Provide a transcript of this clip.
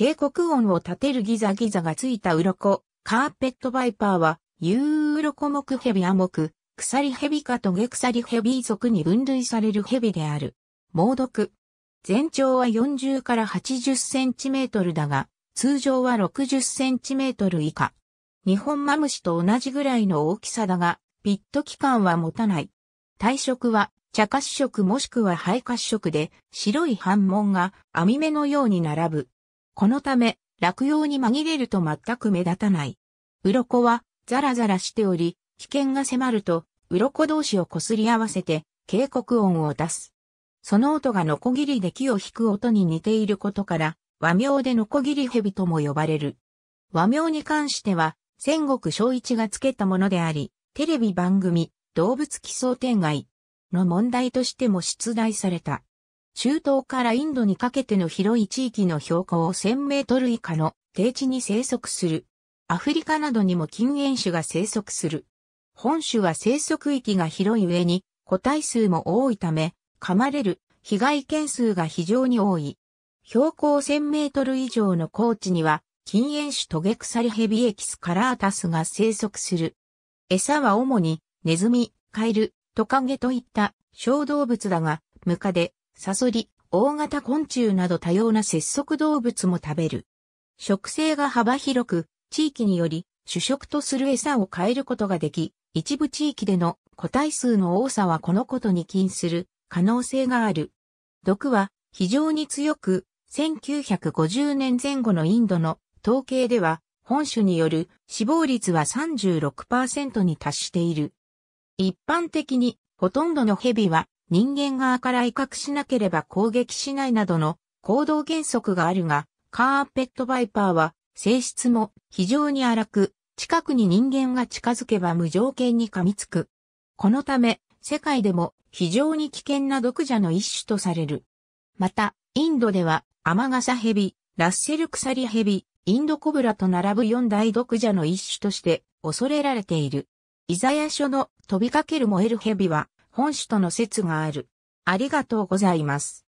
警告音を立てるギザギザがついた鱗、カーペットバイパーは、ユーロコ目ヘビア目、鎖ヘビかトゲ鎖ヘビ属に分類されるヘビである。猛毒。全長は40から80センチメートルだが、通常は60センチメートル以下。日本マムシと同じぐらいの大きさだが、ピット期間は持たない。体色は茶褐色もしくは灰褐色で、白い斑紋が網目のように並ぶ。このため、落葉に紛れると全く目立たない。鱗は、ザラザラしており、危険が迫ると、鱗同士を擦り合わせて、警告音を出す。その音がノコギリで木を引く音に似ていることから、和名でノコギリ蛇とも呼ばれる。和名に関しては、戦国昭一がつけたものであり、テレビ番組、動物奇想天外の問題としても出題された。中東からインドにかけての広い地域の標高1000メートル以下の低地に生息する。アフリカなどにも禁煙種が生息する。本種は生息域が広い上に個体数も多いため、噛まれる被害件数が非常に多い。標高1000メートル以上の高地には、禁煙種トゲクサリヘビエキスカラータスが生息する。餌は主にネズミ、カエル、トカゲといった小動物だが、ムカデ、サソリ、大型昆虫など多様な節足動物も食べる。食性が幅広く、地域により主食とする餌を変えることができ、一部地域での個体数の多さはこのことに起因する可能性がある。毒は非常に強く、1950年前後のインドの統計では、本種による死亡率は36%に達している。一般的に、ほとんどのヘビは人間側から威嚇しなければ攻撃しないなどの行動原則があるが、カーペットバイパーは性質も非常に荒く、近くに人間が近づけば無条件に噛みつく。このため、世界でも非常に危険な毒蛇の一種とされる。また、インドでは、アマガサヘビ、ラッセルクサリヘビ、インドコブラと並ぶ四大毒蛇の一種として恐れられている。イザヤ書の飛びかける燃えるヘビは、本種との説がある。ありがとうございます。